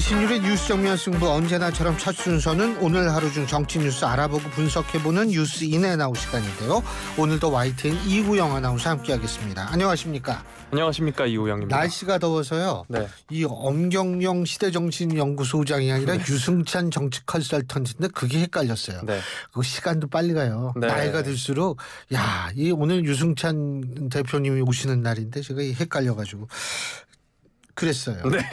신율의 뉴스 정면 승부 언제나처럼 첫 순서는 오늘 하루 중 정치 뉴스 알아보고 분석해보는 뉴스 인해 나우 시간인데요. 오늘도 YTN 이구영 아나운서 함께하겠습니다. 안녕하십니까? 안녕하십니까 이구영입니다. 날씨가 더워서요. 네. 이 엄경영 시대정신연구소장이 아니라 네. 유승찬 정치 컨설턴트인데 그게 헷갈렸어요. 네. 그 시간도 빨리 가요. 네. 나이가 들수록 야, 이 오늘 유승찬 대표님이 오시는 날인데 제가 헷갈려가지고 그랬어요. 네.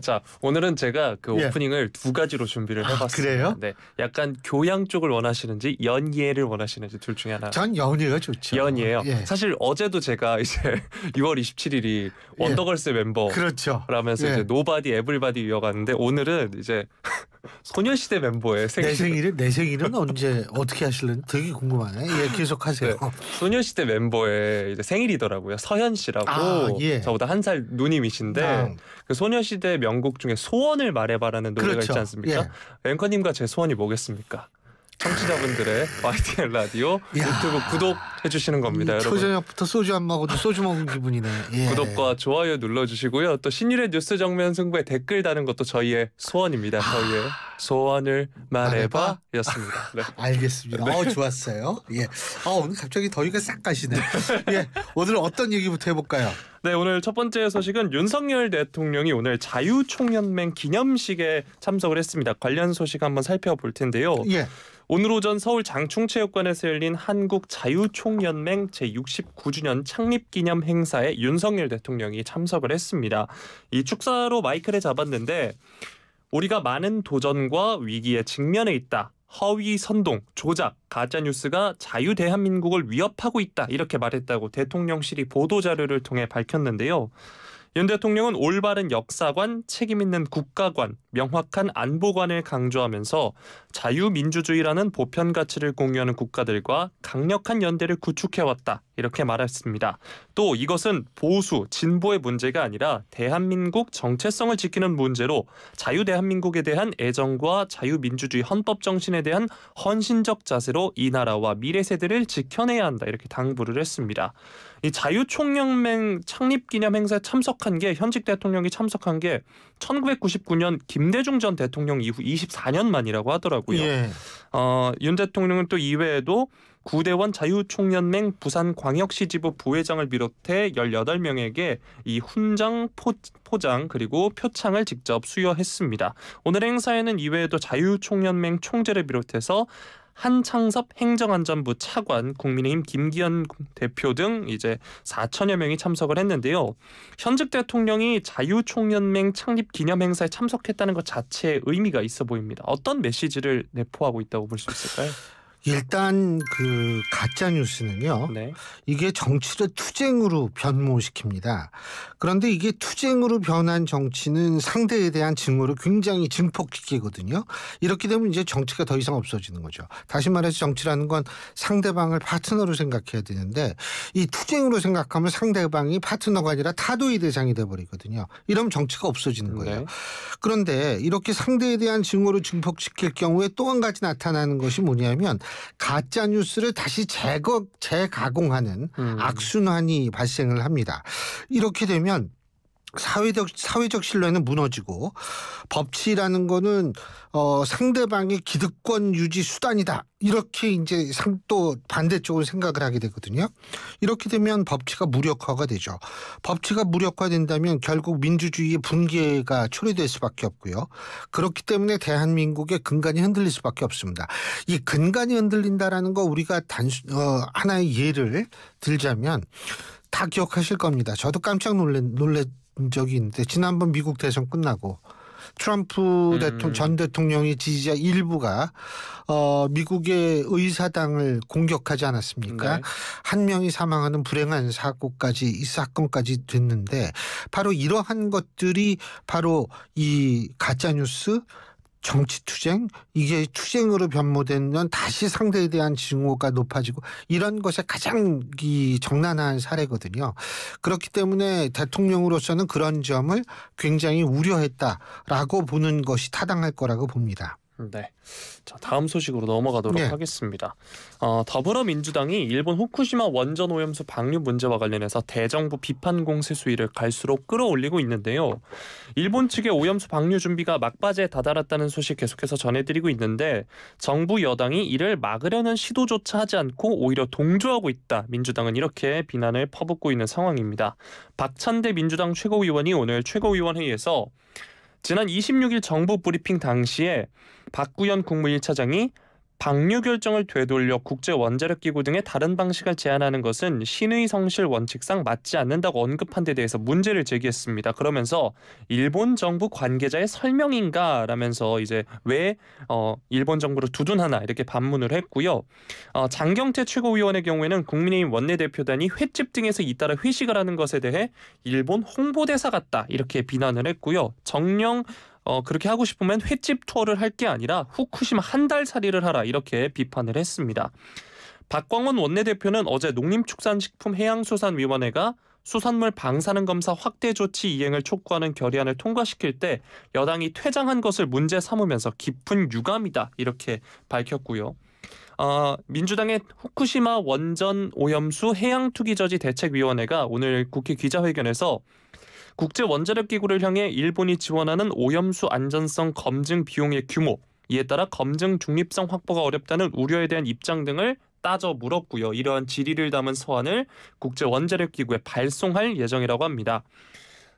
자 오늘은 제가 그 예. 오프닝을 두 가지로 준비를 아, 해봤습니다. 그래요? 네, 약간 교양 쪽을 원하시는지 연예를 원하시는지 둘 중에 하나. 전 연예가 좋죠. 연예요. 예. 사실 어제도 제가 이제 6월 27일이 예. 원더걸스 예. 멤버 그렇죠. 라면서 이제 노바디 예. 에블바디 이어갔는데 오늘은 이제 소녀시대 멤버의 생일. 내 생일은 내 생일은 언제 어떻게 하실는 되게 궁금하네. 예, 아, 계속 하세요. 네, 소녀시대 멤버의 이제 생일이더라고요. 서현 씨라고 아, 예. 저보다 한 살 누님이신데 아. 그 소녀시대 명곡 중에 소원을 말해봐라는 노래가 그렇죠. 있지 않습니까? 예. 앵커님과 제 소원이 뭐겠습니까? 청취자분들의 YTN 라디오 유튜브 구독해 주시는 겁니다, 음, 여러분. 초저녁부터 소주 안 먹어도 소주 먹은 기분이네. 예. 구독과 좋아요 눌러주시고요. 또 신일의 뉴스 정면 승부에 댓글 다는 것도 저희의 소원입니다. 아, 저희의. 소원을 말해봐 였습니다. 네. 알겠습니다. 네. 어, 좋았어요. 예. 아, 오늘 갑자기 더위가 싹 가시네. 예. 오늘 어떤 얘기부터 해볼까요? 네, 오늘 첫 번째 소식은 윤석열 대통령이 오늘 자유총연맹 기념식에 참석을 했습니다. 관련 소식 한번 살펴볼 텐데요. 예. 오늘 오전 서울 장충체육관에서 열린 한국 자유총연맹 제69주년 창립 기념 행사에 윤석열 대통령이 참석을 했습니다. 이 축사로 마이크를 잡았는데 우리가 많은 도전과 위기에 직면해 있다. 허위 선동, 조작, 가짜 뉴스가 자유 대한민국을 위협하고 있다. 이렇게 말했다고 대통령실이 보도 자료를 통해 밝혔는데요. 윤 대통령은 올바른 역사관, 책임 있는 국가관, 명확한 안보관을 강조하면서 자유민주주의라는 보편 가치를 공유하는 국가들과 강력한 연대를 구축해왔다. 이렇게 말했습니다. 또 이것은 보수, 진보의 문제가 아니라 대한민국 정체성을 지키는 문제로 자유 대한민국에 대한 애정과 자유민주주의 헌법 정신에 대한 헌신적 자세로 이 나라와 미래 세대를 지켜내야 한다. 이렇게 당부를 했습니다. 이 자유총연맹 창립기념 행사에 참석한 게 현직 대통령이 참석한 게 1999년 김대중 전 대통령 이후 24년 만이라고 하더라고요. 예. 어, 윤 대통령은 또 이외에도 구대원 자유총연맹 부산광역시지부 부회장을 비롯해 18명에게 이 훈장 포, 포장 그리고 표창을 직접 수여했습니다. 오늘 행사에는 이외에도 자유총연맹 총재를 비롯해서 한창섭 행정안전부 차관, 국민의힘 김기현 대표 등 이제 4천여 명이 참석을 했는데요. 현직 대통령이 자유총연맹 창립 기념 행사에 참석했다는 것 자체의 의미가 있어 보입니다. 어떤 메시지를 내포하고 있다고 볼 수 있을까요? 일단 그 가짜 뉴스는요. 네. 이게 정치를 투쟁으로 변모시킵니다. 그런데 이게 투쟁으로 변한 정치는 상대에 대한 증오를 굉장히 증폭시키거든요. 이렇게 되면 이제 정치가 더 이상 없어지는 거죠. 다시 말해서 정치라는 건 상대방을 파트너로 생각해야 되는데 이 투쟁으로 생각하면 상대방이 파트너가 아니라 타도의 대상이 돼 버리거든요. 이러면 정치가 없어지는 거예요. 네. 그런데 이렇게 상대에 대한 증오를 증폭시킬 경우에 또 한 가지 나타나는 것이 뭐냐면 가짜 뉴스를 다시 재거 재가공하는 음. 악순환이 발생을 합니다. 이렇게 되면 사회적 사회적 신뢰는 무너지고 법치라는 거는 어 상대방의 기득권 유지 수단이다 이렇게 이제 상또 반대쪽으로 생각을 하게 되거든요. 이렇게 되면 법치가 무력화가 되죠. 법치가 무력화된다면 결국 민주주의의 붕괴가 초래될 수밖에 없고요. 그렇기 때문에 대한민국의 근간이 흔들릴 수밖에 없습니다. 이 근간이 흔들린다라는 거 우리가 단순 어 하나의 예를 들자면 다 기억하실 겁니다. 저도 깜짝 놀래 놀래 적이 있는데 지난번 미국 대선 끝나고 트럼프 음. 대통령, 전 대통령의 지지자 일부가 어, 미국의 의사당을 공격하지 않았습니까? 네. 한 명이 사망하는 불행한 사고까지 이 사건까지 됐는데 바로 이러한 것들이 바로 이 가짜 뉴스 정치 투쟁 이게 투쟁으로 변모되면 다시 상대에 대한 증오가 높아지고 이런 것에 가장 이적나라한 사례거든요. 그렇기 때문에 대통령으로서는 그런 점을 굉장히 우려했다라고 보는 것이 타당할 거라고 봅니다. 네. 자, 다음 소식으로 넘어가도록 네. 하겠습니다. 어, 더불어민주당이 일본 후쿠시마 원전 오염수 방류 문제와 관련해서 대정부 비판 공세 수위를 갈수록 끌어올리고 있는데요. 일본 측의 오염수 방류 준비가 막바지에 다다랐다는 소식 계속해서 전해드리고 있는데 정부 여당이 이를 막으려는 시도조차 하지 않고 오히려 동조하고 있다. 민주당은 이렇게 비난을 퍼붓고 있는 상황입니다. 박찬대 민주당 최고위원이 오늘 최고위원 회의에서 지난 26일 정부 브리핑 당시에 박구현 국무 1차장이 방류 결정을 되돌려 국제 원자력 기구 등의 다른 방식을 제안하는 것은 신의 성실 원칙상 맞지 않는다고 언급한 데 대해서 문제를 제기했습니다. 그러면서 일본 정부 관계자의 설명인가라면서 이제 왜 어, 일본 정부를 두둔하나 이렇게 반문을 했고요. 어, 장경태 최고위원의 경우에는 국민의힘 원내대표단이 횟집 등에서 잇따라 회식을 하는 것에 대해 일본 홍보대사 같다 이렇게 비난을 했고요. 정령 어, 그렇게 하고 싶으면 횟집 투어를 할 게 아니라 후쿠시마 한 달 살이를 하라 이렇게 비판을 했습니다. 박광원 원내대표는 어제 농림축산식품해양수산위원회가 수산물 방사능 검사 확대 조치 이행을 촉구하는 결의안을 통과시킬 때 여당이 퇴장한 것을 문제 삼으면서 깊은 유감이다 이렇게 밝혔고요. 어, 민주당의 후쿠시마 원전 오염수 해양 투기 저지 대책위원회가 오늘 국회 기자회견에서 국제 원자력 기구를 향해 일본이 지원하는 오염수 안전성 검증 비용의 규모, 이에 따라 검증 중립성 확보가 어렵다는 우려에 대한 입장 등을 따져 물었고요. 이러한 질의를 담은 서한을 국제 원자력 기구에 발송할 예정이라고 합니다.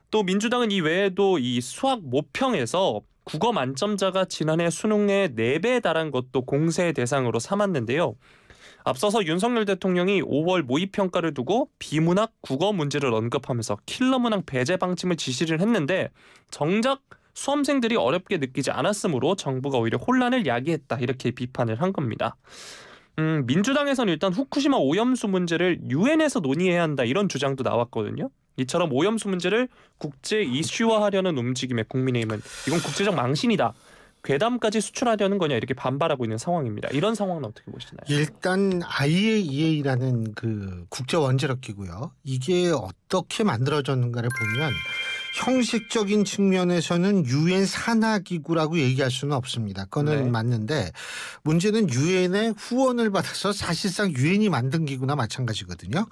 또 민주당은 이 외에도 이 수학 모평에서 국어 만점자가 지난해 수능의 4배에 달한 것도 공세의 대상으로 삼았는데요. 앞서서 윤석열 대통령이 5월 모의평가를 두고 비문학 국어 문제를 언급하면서 킬러 문항 배제 방침을 지시를 했는데 정작 수험생들이 어렵게 느끼지 않았으므로 정부가 오히려 혼란을 야기했다 이렇게 비판을 한 겁니다. 음, 민주당에서는 일단 후쿠시마 오염수 문제를 유엔에서 논의해야 한다 이런 주장도 나왔거든요. 이처럼 오염수 문제를 국제 이슈화하려는 움직임에 국민의힘은 이건 국제적 망신이다 괴담까지 수출하려는 거냐 이렇게 반발하고 있는 상황입니다. 이런 상황은 어떻게 보시나요? 일단 IAEA라는 그 국제 원자력기구요. 이게 어떻게 만들어졌는가를 보면 형식적인 측면에서는 유엔 산하기구라고 얘기할 수는 없습니다. 그거는 네. 맞는데 문제는 유엔의 후원을 받아서 사실상 유엔이 만든 기구나 마찬가지거든요.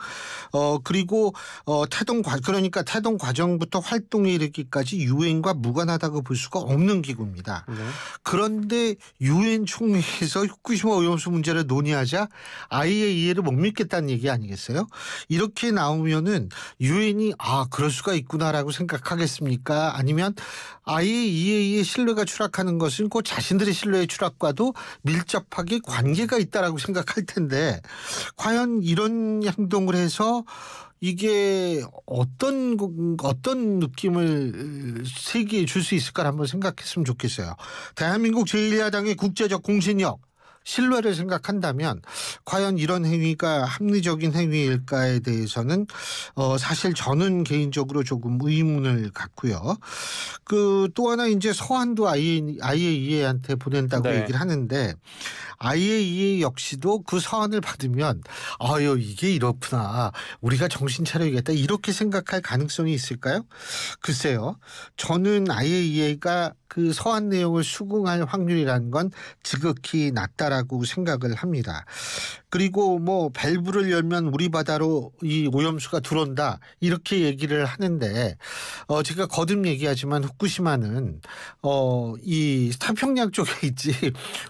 어 그리고 어 태동 과 그러니까 태동 과정부터 활동에 이르기까지 유엔과 무관하다고 볼 수가 없는 기구입니다. 네. 그런데 유엔 총회에서 후쿠시마 오염수 문제를 논의하자 i a 이해를못 믿겠다는 얘기 아니겠어요? 이렇게 나오면은 유엔이 아 그럴 수가 있구나라고 생각하. 하겠습니까? 아니면 IAEA의 신뢰가 추락하는 것은 곧 자신들의 신뢰의 추락과도 밀접하게 관계가 있다라고 생각할 텐데 과연 이런 행동을 해서 이게 어떤 어떤 느낌을 세계에 줄수 있을까 한번 생각했으면 좋겠어요. 대한민국 제1야당의 국제적 공신력 신뢰를 생각한다면 과연 이런 행위가 합리적인 행위일까에 대해서는 어 사실 저는 개인적으로 조금 의문을 갖고요. 그또 하나 이제 서한도 IAEA한테 보낸다고 네. 얘기를 하는데 IAEA 역시도 그 서한을 받으면 아유 이게 이렇구나 우리가 정신 차려야겠다 이렇게 생각할 가능성이 있을까요? 글쎄요. 저는 IAEA가 그 서한 내용을 수긍할 확률이라는 건 지극히 낮다라고 생각을 합니다. 그리고 뭐 밸브를 열면 우리 바다로 이 오염수가 들어온다 이렇게 얘기를 하는데 어 제가 거듭 얘기하지만 후쿠시마는 어 이 태평양 쪽에 있지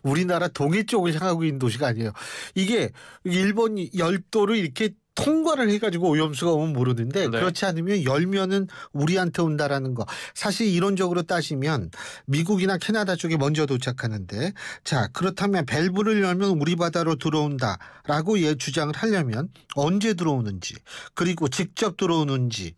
우리나라 동해 쪽을 향하고 있는 도시가 아니에요. 이게 일본 열도를 이렇게 통과를 해가지고 오염수가 오면 모르는데 네. 그렇지 않으면 열면은 우리한테 온다라는 거. 사실 이론적으로 따지면 미국이나 캐나다 쪽에 먼저 도착하는데 자 그렇다면 밸브를 열면 우리 바다로 들어온다라고 예 주장을 하려면 언제 들어오는지 그리고 직접 들어오는지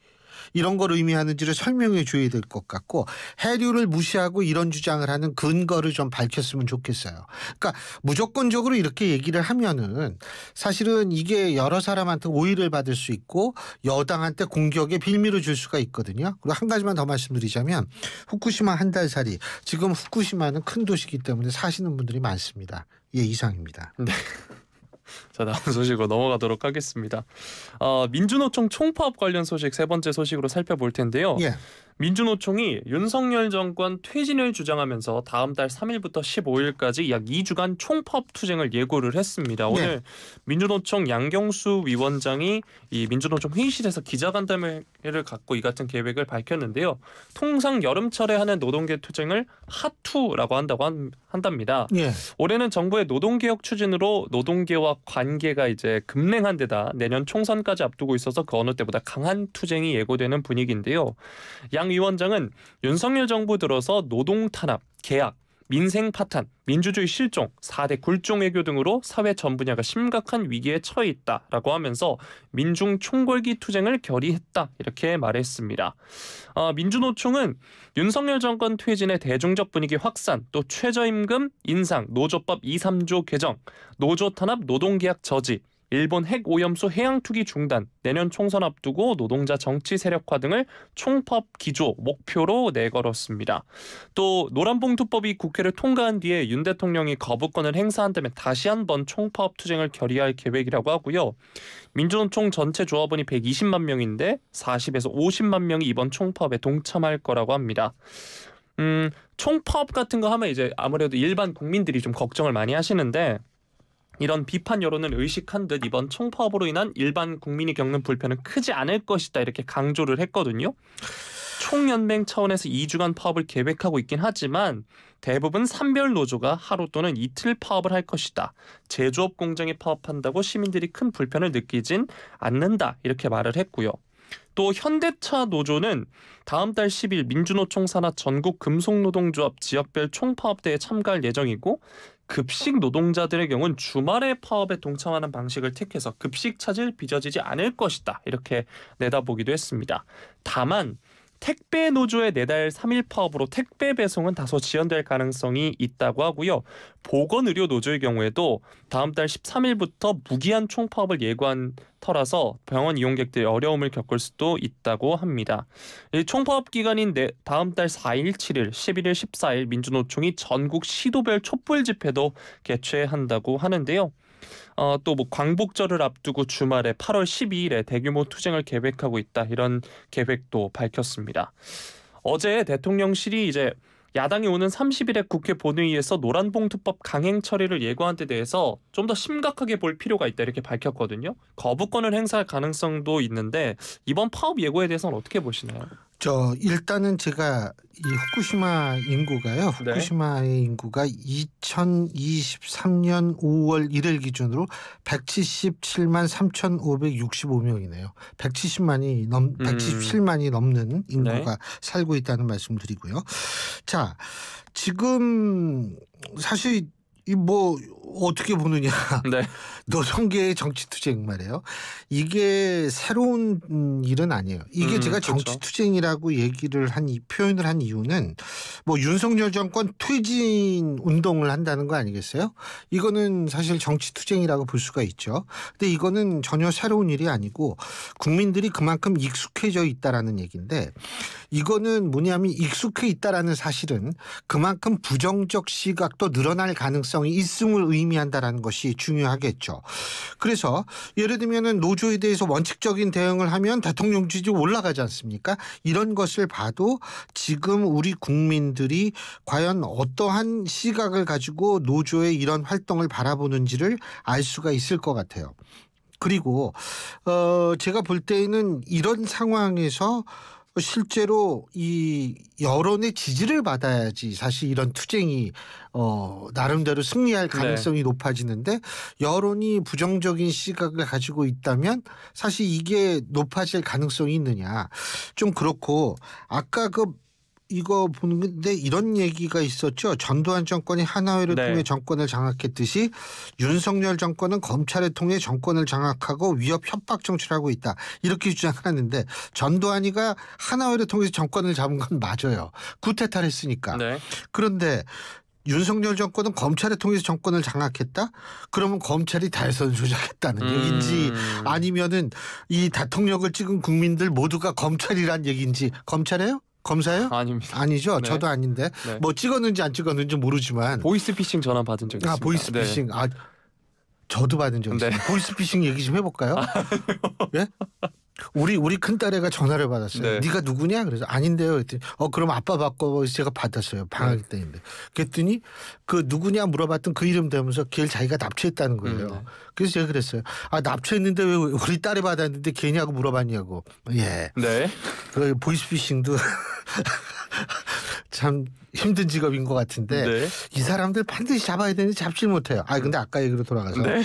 이런 걸 의미하는지를 설명해 줘야 될 것 같고 해류를 무시하고 이런 주장을 하는 근거를 좀 밝혔으면 좋겠어요. 그러니까 무조건적으로 이렇게 얘기를 하면은 사실은 이게 여러 사람한테 오해를 받을 수 있고 여당한테 공격의 빌미를 줄 수가 있거든요. 그리고 한 가지만 더 말씀드리자면 후쿠시마 한 달살이 지금 후쿠시마는 큰 도시이기 때문에 사시는 분들이 많습니다. 예, 이상입니다. 네. 자 다음 소식으로 넘어가도록 하겠습니다. 어, 민주노총 총파업 관련 소식 세 번째 소식으로 살펴볼 텐데요. 예. 민주노총이 윤석열 정권 퇴진을 주장하면서 다음 달 3일부터 15일까지 약 2주간 총파업 투쟁을 예고를 했습니다. 네. 오늘 네. 민주노총 양경수 위원장이 이 민주노총 회의실에서 기자간담회를 갖고 이 같은 계획을 밝혔는데요. 통상 여름철에 하는 노동계 투쟁을 하투라고 한다고 한, 한답니다. 네. 올해는 정부의 노동개혁 추진으로 노동계와 관계가 이제 급냉한 데다 내년 총선까지 앞두고 있어서 그 어느 때보다 강한 투쟁이 예고되는 분위기인데요. 양양 위원장은 윤석열 정부 들어서 노동 탄압, 계약, 민생 파탄, 민주주의 실종, 4대 굴종 외교 등으로 사회 전 분야가 심각한 위기에 처해 있다라고 하면서 민중 총궐기 투쟁을 결의했다 이렇게 말했습니다. 아, 민주노총은 윤석열 정권 퇴진의 대중적 분위기 확산, 또 최저임금 인상, 노조법 2, 3조 개정, 노조 탄압, 노동계약 저지, 일본 핵오염수 해양투기 중단, 내년 총선 앞두고 노동자 정치 세력화 등을 총법 기조 목표로 내걸었습니다. 또 노란봉투법이 국회를 통과한 뒤에 윤 대통령이 거부권을 행사한 다면 다시 한번 총파업 투쟁을 결의할 계획이라고 하고요. 민주노총 전체 조합원이 120만 명인데 40에서 50만 명이 이번 총파업에 동참할 거라고 합니다. 음, 총파업 같은 거 하면 이제 아무래도 일반 국민들이 좀 걱정을 많이 하시는데 이런 비판 여론을 의식한 듯 이번 총파업으로 인한 일반 국민이 겪는 불편은 크지 않을 것이다 이렇게 강조를 했거든요. 총연맹 차원에서 2주간 파업을 계획하고 있긴 하지만 대부분 산별 노조가 하루 또는 이틀 파업을 할 것이다. 제조업 공장이 파업한다고 시민들이 큰 불편을 느끼진 않는다. 이렇게 말을 했고요. 또 현대차 노조는 다음 달 10일 민주노총 산하 전국 금속노동조합 지역별 총파업대에 참가할 예정이고 급식 노동자들의 경우는 주말에 파업에 동참하는 방식을 택해서 급식 차질 빚어지지 않을 것이다. 이렇게 내다보기도 했습니다. 다만 택배 노조의 내달 3일 파업으로 택배 배송은 다소 지연될 가능성이 있다고 하고요. 보건의료 노조의 경우에도 다음 달 13일부터 무기한 총파업을 예고한 터라서 병원 이용객들이 어려움을 겪을 수도 있다고 합니다. 이 총파업 기간인 네, 다음 달 4일, 7일, 11일, 14일 민주노총이 전국 시도별 촛불 집회도 개최한다고 하는데요. 어, 또뭐 광복절을 앞두고 주말에 8월 12일에 대규모 투쟁을 계획하고 있다 이런 계획도 밝혔습니다. 어제 대통령실이 이제 야당이 오는 30일에 국회 본회의에서 노란봉투법 강행 처리를 예고한 데 대해서 좀 더 심각하게 볼 필요가 있다 이렇게 밝혔거든요. 거부권을 행사할 가능성도 있는데 이번 파업 예고에 대해서는 어떻게 보시나요? 저 일단은 제가 이 후쿠시마 인구가요. 네. 후쿠시마의 네. 인구가 2023년 5월 1일 기준으로 177만 3,565명이네요. 170만이 넘 177만이 음. 넘는 인구가 네. 살고 있다는 말씀드리고요. 자, 지금 사실 이뭐 어떻게 보느냐. 네. 노동계의 정치투쟁 말이에요. 이게 새로운 음, 일은 아니에요. 이게 음, 제가 그렇죠. 정치투쟁이라고 그렇죠. 얘기를 한 이 표현을 한 이유는 뭐 윤석열 정권 퇴진 운동을 한다는 거 아니겠어요? 이거는 사실 정치투쟁이라고 볼 수가 있죠. 근데 이거는 전혀 새로운 일이 아니고 국민들이 그만큼 익숙해져 있다라는 얘기인데 이거는 뭐냐면 익숙해 있다라는 사실은 그만큼 부정적 시각도 늘어날 가능성 일관성이 있음을 의미한다라는 것이 중요하겠죠. 그래서 예를 들면은 노조에 대해서 원칙적인 대응을 하면 대통령 지지 올라가지 않습니까? 이런 것을 봐도 지금 우리 국민들이 과연 어떠한 시각을 가지고 노조의 이런 활동을 바라보는지를 알 수가 있을 것 같아요. 그리고 어 제가 볼 때에는 이런 상황에서 실제로 이 여론의 지지를 받아야지 사실 이런 투쟁이 어 나름대로 승리할 네. 가능성이 네. 높아지는데 여론이 부정적인 시각을 가지고 있다면 사실 이게 높아질 가능성이 있느냐 좀 그렇고 아까 그 이거 보는데 이런 얘기가 있었죠. 전두환 정권이 하나회를 네. 통해 정권을 장악했듯이 윤석열 정권은 검찰을 통해 정권을 장악하고 위협 협박 정치를 하고 있다. 이렇게 주장하는데 전두환이가 하나회를 통해서 정권을 잡은 건 맞아요. 구태타를 했으니까. 네. 그런데 윤석열 정권은 검찰을 통해서 정권을 장악했다? 그러면 검찰이 다 대선 조작했다는 음. 얘기인지 아니면은 이 대통령을 찍은 국민들 모두가 검찰이란 얘기인지 검찰에요? 검사요? 아닙니다. 아니죠. 네. 저도 아닌데 네. 뭐 찍었는지 안 찍었는지 모르지만 보이스피싱 전화 받은 적 아, 있습니다. 아 보이스피싱. 네. 아 저도 받은 적 네. 있어요. 보이스피싱 얘기 좀 해볼까요? 아, 예? 우리 우리 큰 딸애가 전화를 받았어요. 네. 네가 누구냐? 그래서 아닌데요. 그랬더니 어 그럼 아빠 바꿔 제가 받았어요. 방학 네. 때인데. 그랬더니 그 누구냐 물어봤던 그 이름 대면서 걔를 자기가 납치했다는 거예요. 음, 네. 그래서 제가 그랬어요. 아 납치했는데 왜 우리 딸이 받았는데 걔냐고 물어봤냐고. 예. 네. 그 보이스피싱도 참 힘든 직업인 것 같은데 네. 이 사람들 반드시 잡아야 되는데 잡질 못해요. 아 근데 아까 얘기로 돌아가서. 네.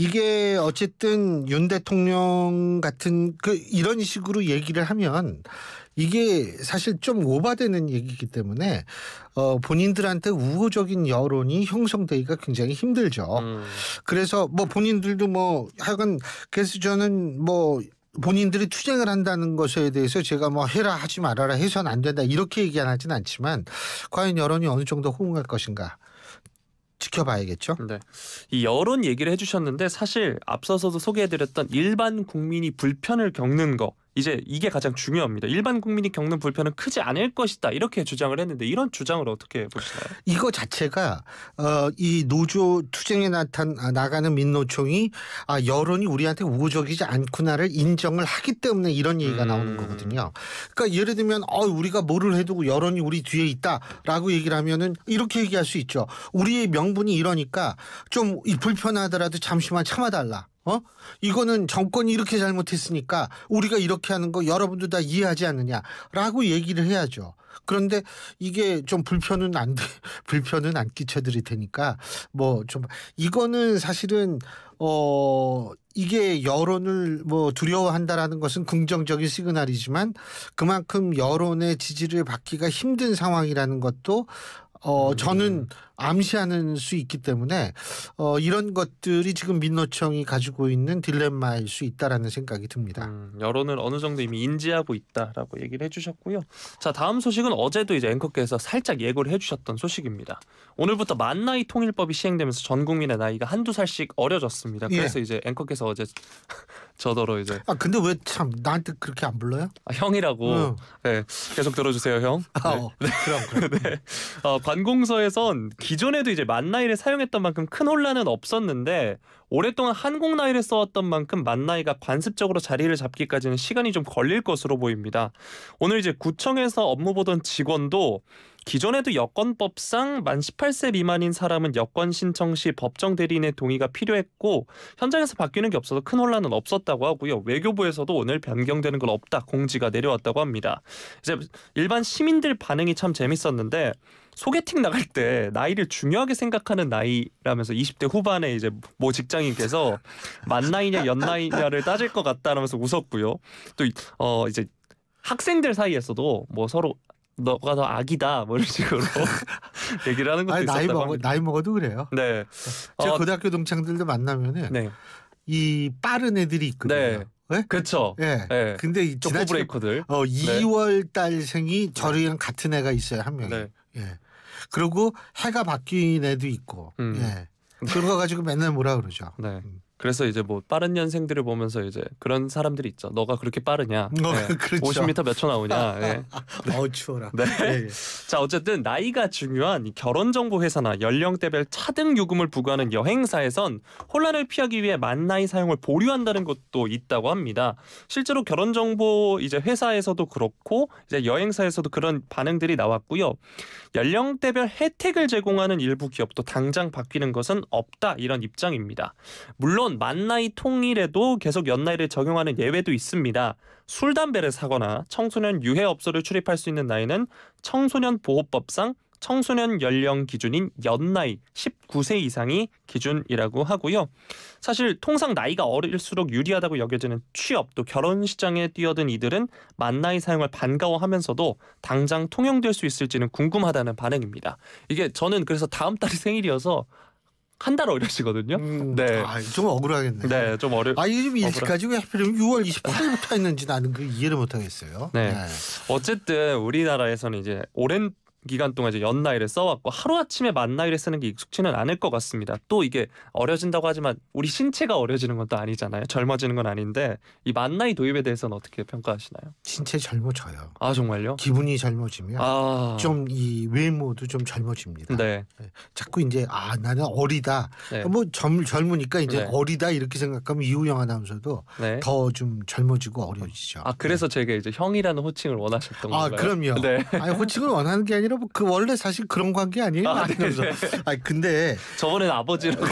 이게 어쨌든 윤 대통령 같은 그 이런 식으로 얘기를 하면 이게 사실 좀 오바되는 얘기이기 때문에 어 본인들한테 우호적인 여론이 형성되기가 굉장히 힘들죠. 음. 그래서 뭐 본인들도 뭐 하여간 그래서 저는 뭐 본인들이 투쟁을 한다는 것에 대해서 제가 뭐 해라 하지 말아라 해선 안 된다 이렇게 얘기 안 하진 않지만 과연 여론이 어느 정도 호응할 것인가 지켜봐야겠죠. 네. 이 여론 얘기를 해주셨는데 사실 앞서서도 소개해드렸던 일반 국민이 불편을 겪는 거 이제 이게 가장 중요합니다. 일반 국민이 겪는 불편은 크지 않을 것이다 이렇게 주장을 했는데 이런 주장을 어떻게 보시나요? 이거 자체가 어, 이 노조 투쟁에 나탄 아, 나가는 민노총이 아, 여론이 우리한테 우호적이지 않구나를 인정을 하기 때문에 이런 얘기가 음. 나오는 거거든요. 그러니까 예를 들면 어, 우리가 뭐를 해도 여론이 우리 뒤에 있다라고 얘기를 하면은 이렇게 얘기할 수 있죠. 우리의 명분이 이러니까 좀 불편하더라도 잠시만 참아달라. 어? 이거는 정권이 이렇게 잘못했으니까 우리가 이렇게 하는 거 여러분도 다 이해하지 않느냐라고 얘기를 해야죠. 그런데 이게 좀 불편은 안 돼, 불편은 안 끼쳐드릴 테니까 뭐 좀 이거는 사실은 어 이게 여론을 뭐 두려워한다라는 것은 긍정적인 시그널이지만 그만큼 여론의 지지를 받기가 힘든 상황이라는 것도 어, 음. 저는 암시하는 수 있기 때문에 어, 이런 것들이 지금 민노총이 가지고 있는 딜레마일 수 있다라는 생각이 듭니다. 음, 여론을 어느 정도 이미 인지하고 있다라고 얘기를 해주셨고요. 자 다음 소식은 어제도 이제 앵커께서 살짝 예고를 해주셨던 소식입니다. 오늘부터 만 나이 통일법이 시행되면서 전 국민의 나이가 한두 살씩 어려졌습니다. 예. 그래서 예. 이제 앵커께서 어제 저더러 이제 아 근데 왜 참 나한테 그렇게 안 불러요? 아, 형이라고 응. 네 계속 들어주세요 형. 아, 어. 네. 네. 네. 어, 그럼 그럼. 네. 어, 관공서에선 기존에도 이제 만나이를 사용했던 만큼 큰 혼란은 없었는데 오랫동안 한국 나이를 써왔던 만큼 만나이가 관습적으로 자리를 잡기까지는 시간이 좀 걸릴 것으로 보입니다. 오늘 이제 구청에서 업무 보던 직원도 기존에도 여권법상 만 18세 미만인 사람은 여권 신청 시 법정 대리인의 동의가 필요했고 현장에서 바뀌는 게 없어서 큰 혼란은 없었다고 하고요. 외교부에서도 오늘 변경되는 건 없다 공지가 내려왔다고 합니다. 이제 일반 시민들 반응이 참 재밌었는데 소개팅 나갈 때 나이를 중요하게 생각하는 나이라면서 20대 후반에 이제 뭐 직장인께서 만 나이냐 연 나이냐를 따질 것 같다라면서 웃었고요. 또 어 이제 학생들 사이에서도 뭐 서로 너가 더 아기다 뭐 이런 식으로 얘기를 하는 것도 아니, 나이 먹어 합니다. 나이 먹어도 그래요. 네. 제 어, 고등학교 동창들도 만나면은 네. 이 빠른 애들이 있거든요. 네. 네? 그렇죠. 예. 네. 근데 이 초코 브레이커들. 어 2월 달생이 저랑 같은 애가 있어요 한명 네. 예. 그리고 해가 바뀐 애도 있고. 음. 예. 그런 거 가지고 맨날 뭐라 그러죠. 네. 음. 그래서 이제 뭐 빠른 년생들을 보면서 이제 그런 사람들이 있죠. 너가 그렇게 빠르냐? 너, 네. 예. 그렇죠. 50m 몇 초 나오냐? 예. 네. 어우 추워라. 네. 예, 예. 자 어쨌든 나이가 중요한 결혼 정보 회사나 연령대별 차등 요금을 부과하는 여행사에선 혼란을 피하기 위해 만 나이 사용을 보류한다는 것도 있다고 합니다. 실제로 결혼 정보 이제 회사에서도 그렇고 이제 여행사에서도 그런 반응들이 나왔고요. 연령대별 혜택을 제공하는 일부 기업도 당장 바뀌는 것은 없다 이런 입장입니다. 물론 물론 만나이 통일에도 계속 연나이를 적용하는 예외도 있습니다. 술, 담배를 사거나 청소년 유해 업소를 출입할 수 있는 나이는 청소년 보호법상 청소년 연령 기준인 연나이 19세 이상이 기준이라고 하고요. 사실 통상 나이가 어릴수록 유리하다고 여겨지는 취업 도 결혼 시장에 뛰어든 이들은 만나이 사용을 반가워하면서도 당장 통용될 수 있을지는 궁금하다는 반응입니다. 이게 저는 그래서 다음 달이 생일이어서 한달 어려시거든요. 음, 네. 아, 좀 억울하겠네. 네, 좀 어려. 아, 이게 좀 일찍까지 억왜 하필이면 6월 28일부터 했는지 나는 그 이해를 못하겠어요. 네. 네. 어쨌든 우리나라에서는 이제 오랜 기간 동안 이제 연나이를 써왔고 하루아침에 만나이를 쓰는 게익숙치는 않을 것 같습니다. 또 이게 어려진다고 하지만 우리 신체가 어려지는 것도 아니잖아요. 젊어지는 건 아닌데 이 만나이 도입에 대해서는 어떻게 평가하시나요? 신체 젊어져요. 아 정말요? 기분이 젊어지면 아... 좀 이 외모도 좀 젊어집니다. 네. 예. 자꾸 이제 아 나는 어리다. 네. 뭐 젊, 젊으니까 이제 네. 어리다 이렇게 생각하면 이우영 아나운서도 네. 더좀 젊어지고 어려지죠. 아 그래서 제가 이제 형이라는 호칭을 원하셨던 아, 건가요? 아 그럼요. 네. 아니, 호칭을 원하는 게 아니라 여러분 그 원래 사실 그런 관계 아니에요? 아, 아니 네. 아니 근데 저번엔 아버지라고. 어.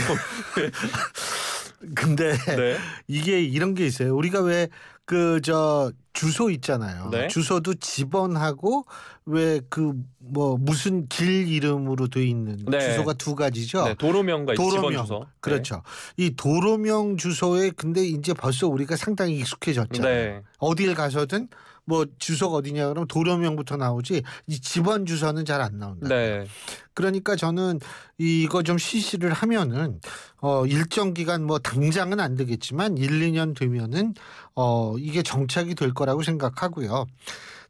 근데 네. 이게 이런 게 있어요. 우리가 왜 그 저 주소 있잖아요. 네. 주소도 집원하고 왜 그 뭐 무슨 길 이름으로 돼 있는 네. 주소가 두 가지죠. 네, 도로명과 도로명. 집원 주소. 네. 그렇죠. 이 도로명 주소에 근데 이제 벌써 우리가 상당히 익숙해졌잖아요. 네. 어딜 가서든 뭐 주소가 어디냐 그러면 도로명부터 나오지 이 집원 주소는 잘 안 나온다. 네. 그러니까 저는 이거 좀 실시를 하면은 어 일정 기간 뭐 당장은 안 되겠지만 1, 2년 되면은 어 이게 정착이 될 거라고 생각하고요.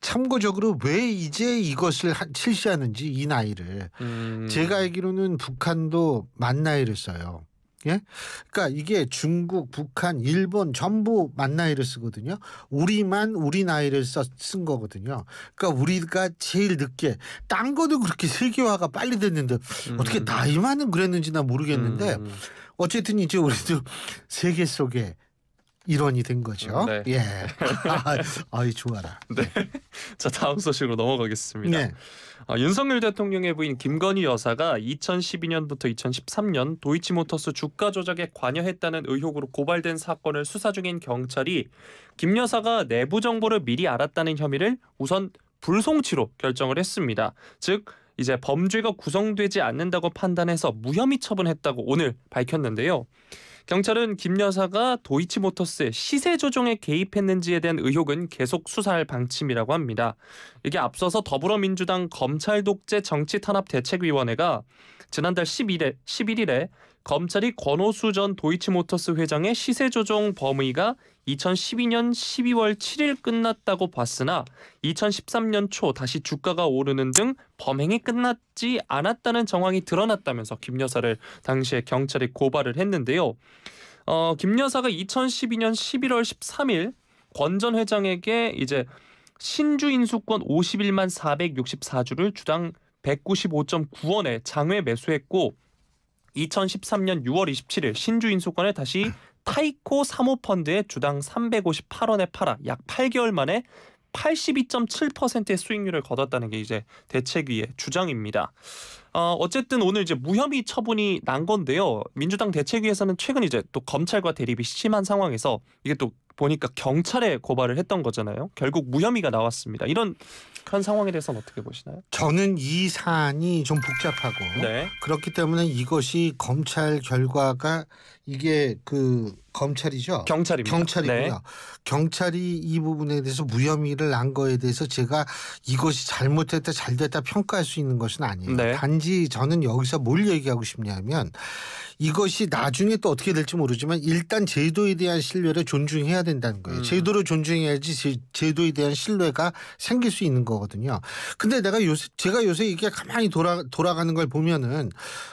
참고적으로 왜 이제 이것을 실시하는지 이 나이를 음. 제가 알기로는 북한도 만 나이를 써요. 예? 그러니까 이게 중국, 북한, 일본 전부 만나이를 쓰거든요. 우리만 우리 나이를 써, 쓴 거거든요. 그러니까 우리가 제일 늦게 딴 거도 그렇게 세계화가 빨리 됐는데 음. 어떻게 나이만은 그랬는지 나 모르겠는데 음. 어쨌든 이제 우리도 세계 속에 일원이 된 거죠. 음, 네. 예. 아이 좋아라. 네. 자 다음 소식으로 넘어가겠습니다. 네. 아, 윤석열 대통령의 부인 김건희 여사가 2012년부터 2013년 도이치모터스 주가 조작에 관여했다는 의혹으로 고발된 사건을 수사 중인 경찰이 김 여사가 내부 정보를 미리 알았다는 혐의를 우선 불송치로 결정을 했습니다. 즉 이제 범죄가 구성되지 않는다고 판단해서 무혐의 처분했다고 오늘 밝혔는데요. 경찰은 김 여사가 도이치모터스의 시세 조정에 개입했는지에 대한 의혹은 계속 수사할 방침이라고 합니다. 이게 앞서서 더불어민주당 검찰 독재 정치 탄압 대책위원회가 지난달 11일에, 11일에 검찰이 권오수 전 도이치모터스 회장의 시세 조정 범위가 2012년 12월 7일 끝났다고 봤으나 2013년 초 다시 주가가 오르는 등 범행이 끝났지 않았다는 정황이 드러났다면서 김 여사를 당시에 경찰이 고발을 했는데요. 어, 김 여사가 2012년 11월 13일 권전 회장에게 이제 신주 인수권 51만 464주를 주당 195.9원에 장외 매수했고 2013년 6월 27일 신주 인수권을 다시 타이코 사모펀드에 주당 358원에 팔아 약 8개월 만에 82.7%의 수익률을 거뒀다는 게 이제 대책위의 주장입니다. 어, 어쨌든 오늘 이제 무혐의 처분이 난 건데요. 민주당 대책위에서는 최근 이제 또 검찰과 대립이 심한 상황에서 이게 또 보니까 경찰에 고발을 했던 거잖아요. 결국 무혐의가 나왔습니다. 이런 현 상황에 대해서는 어떻게 보시나요? 저는 이 사안이 좀 복잡하고 네. 그렇기 때문에 이것이 검찰 결과가 이게 그 검찰이죠. 경찰입니다. 경찰이구나. 네. 경찰이 이 부분에 대해서 무혐의를 난 거에 대해서 제가 이것이 잘못됐다 잘됐다 평가할 수 있는 것은 아니에요. 네. 단지 저는 여기서 뭘 얘기하고 싶냐면 이것이 나중에 또 어떻게 될지 모르지만 일단 제도에 대한 신뢰를 존중해야 된다는 거예요. 음. 제도를 존중해야지 제, 도에 대한 신뢰가 생길 수 있는 거거든요. 근데 내가 요새 제가 요새 이게 가만히 돌아 돌아가는 걸 보면은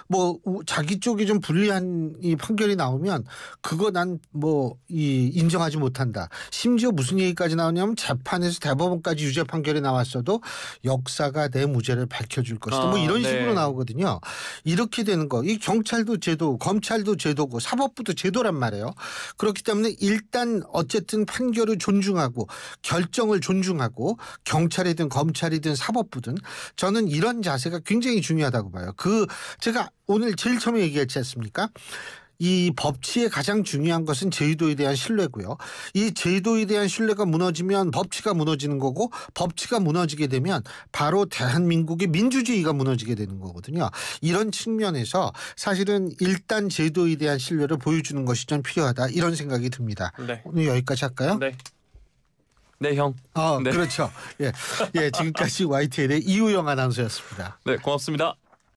뭐 자기 쪽이 좀 불리한 이 판결이 나오면 그거 난 뭐이 인정하지 못한다. 심지어 무슨 얘기까지 나오냐면 재판에서 대법원까지 유죄 판결이 나왔어도 역사가 내 무죄를 밝혀줄 것이다. 뭐 아, 뭐 이런 네. 식으로 나오거든요. 이렇게 되는 거. 이 경찰도 제도, 검찰도 제도고 사법부도 제도란 말이에요. 그렇기 때문에 일단 어쨌든 판결을 존중하고 결정을 존중하고 경찰이든 검찰이든 사법부든 저는 이런 자세가 굉장히 중요하다고 봐요. 그 제가 오늘 제일 처음에 얘기했지 않습니까? 이 법치의 가장 중요한 것은 제도에 대한 신뢰고요. 이 제도에 대한 신뢰가 무너지면 법치가 무너지는 거고 법치가 무너지게 되면 바로 대한민국의 민주주의가 무너지게 되는 거거든요. 이런 측면에서 사실은 일단 제도에 대한 신뢰를 보여주는 것이 좀 필요하다 이런 생각이 듭니다. 네. 오늘 여기까지 할까요? 네. 네, 형. 어, 네. 그렇죠. 예. 예, 지금까지 YTN의 이우영 아나운서였습니다. 네, 고맙습니다.